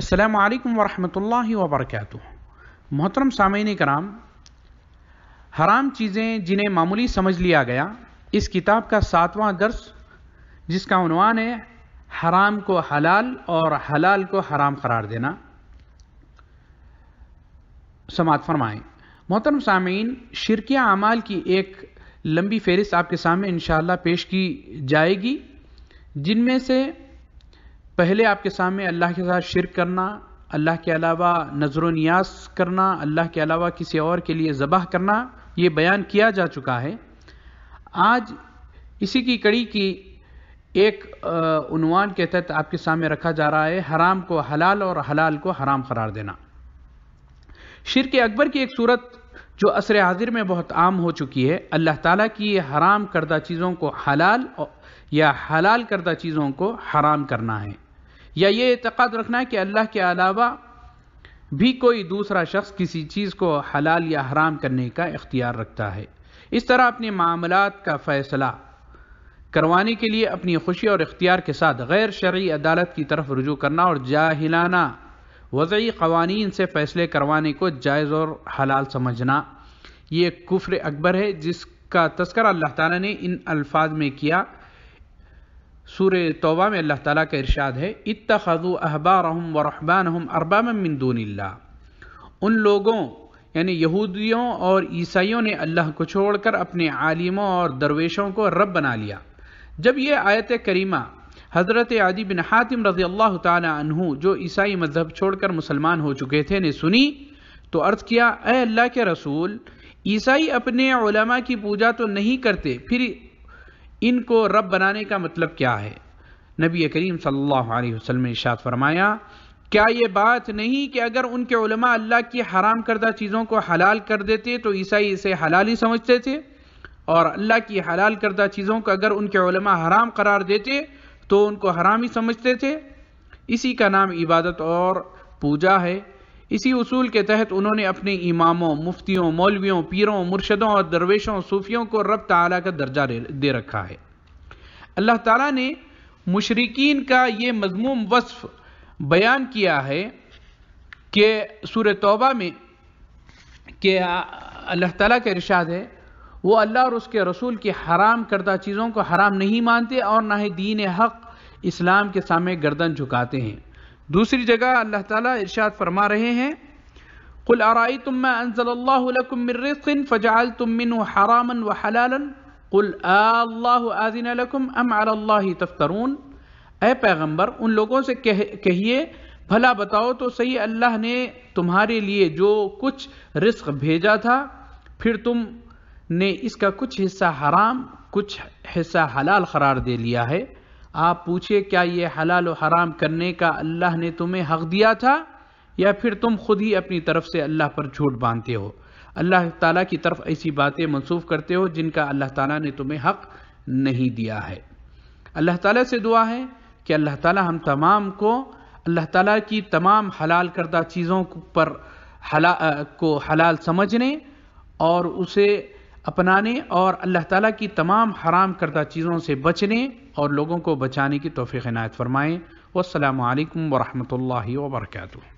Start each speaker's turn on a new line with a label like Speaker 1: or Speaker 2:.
Speaker 1: अस्सलाम वरहल वरहमतुल्लाहि मोहतरम सामीन कराम हराम चीज़ें जिन्हें मामूली समझ लिया गया इस किताब का सातवां दर्स जिसका उनवान है हराम को हलाल और हलाल को हराम करार देना समात फरमाएँ मोहतरम सामीन शिरकिया अमाल की एक लंबी फहरिस्त आपके सामने इन पेश की जाएगी जिनमें से पहले आपके सामने अल्लाह के साथ शिरक करना अल्लाह के अलावा नजर न्यास करना अल्लाह के अलावा किसी और के लिए ज़बह करना ये बयान किया जा चुका है आज इसी की कड़ी की एक उनवान के तहत आपके सामने रखा जा रहा है हराम को हलाल और हलाल को हराम करार देना शिर के अकबर की एक सूरत जो असर हाजिर में बहुत आम हो चुकी है अल्लाह ताला की ये हराम करदा चीज़ों को हलाल या हलाल करदा चीज़ों को हराम करना है या ये एतक़ाद रखना है कि अल्लाह के अलावा भी कोई दूसरा शख्स किसी चीज़ को हलाल या हराम करने का इख्तियार रखता है इस तरह अपने मामला का फ़ैसला करवाने के लिए अपनी खुशी और इख्तियार के साथ गैर शर्य अदालत की तरफ रुजू करना और जाहिलाना वज़ी कवानीन से फ़ैसले करवाने को जायज़ और हलाल समझना ये कुफ्र अकबर है जिसका तस्कर अल्लाह ताला ने इन अल्फाज में किया सूर तोबा में अल्लाह ताला का इरशाद है इतखु अहबारहम व रहबानहम अरबाम मिन दूनिल्ला उन लोगों यानी यहूदियों और ईसाइयों ने अल्लाह को छोड़कर अपने आलिमों और दरवेशों को रब बना लिया जब ये आयत करीमा हज़रत आदि बिन हातिम रजी अल्लाह तहु जो ईसाई मजहब छोड़कर मुसलमान हो चुके थे ने सुनी तो अर्ज़ किया अल्लाह के रसूल ईसाई अपने उलमा की पूजा तो नहीं करते फिर इनको रब बनाने का मतलब क्या है नबी करीम सल्लल्लाहु अलैहि वसल्लम ने इशात फरमाया क्या ये बात नहीं कि अगर उनके उलमा अल्लाह की हराम करदा चीज़ों को हलाल कर देते तो ईसाई इसे हलाल ही समझते थे और अल्लाह की हलाल करदा चीज़ों को अगर उनके उलमा हराम करार देते तो उनको हराम ही समझते थे इसी का नाम इबादत और पूजा है इसी उसूल के तहत उन्होंने अपने इमामों मुफ्तियों मौलवियों पीरों मुर्शदों और दरवेशों सूफियों को रब तला का दर्जा दे रखा है अल्लाह तला ने मुशरकिन का ये मजमूम वसफ बयान किया है कि सूर तोबा में कि अल्लाह तला का इरशाद है वो अल्लाह और उसके रसूल की हराम करदा चीज़ों को हराम नहीं मानते और ना ही दीन हक़ इस्लाम के सामने गर्दन झुकाते हैं दूसरी जगह अल्लाह ताला इरशाद फरमा रहे हैं कुल आरई तुम अनज़ल्लाकुमरसन फ़जाल तुमिन हरामन व हलालन कुल आल्लाजिन लकुम अम अल्लाह तफ्तरून ए पैगंबर उन लोगों से कह कहिए भला बताओ तो सही अल्लाह ने तुम्हारे लिए जो कुछ रिस्क भेजा था फिर तुम ने इसका कुछ हिस्सा हराम कुछ हिस्सा हलाल करार दे लिया है आप पूछे क्या ये हलाल और हराम करने का अल्लाह ने तुम्हें हक दिया था या फिर तुम खुद ही अपनी तरफ से अल्लाह पर झूठ बांधते हो अल्लाह ताला की तरफ ऐसी बातें मनसूख करते हो जिनका अल्लाह ताला ने तुम्हें हक नहीं दिया है अल्लाह ताला से दुआ है कि अल्लाह ताला हम तमाम को अल्लाह ताला की तमाम हलाल करदा चीज़ों पर हला को हलाल समझने और उसे अपनाने और अल्लाह ताला की तमाम हराम करदा चीज़ों से बचने और लोगों को बचाने की तोफ़ी नायत फरमाएँ वालकम वरहमल वर्का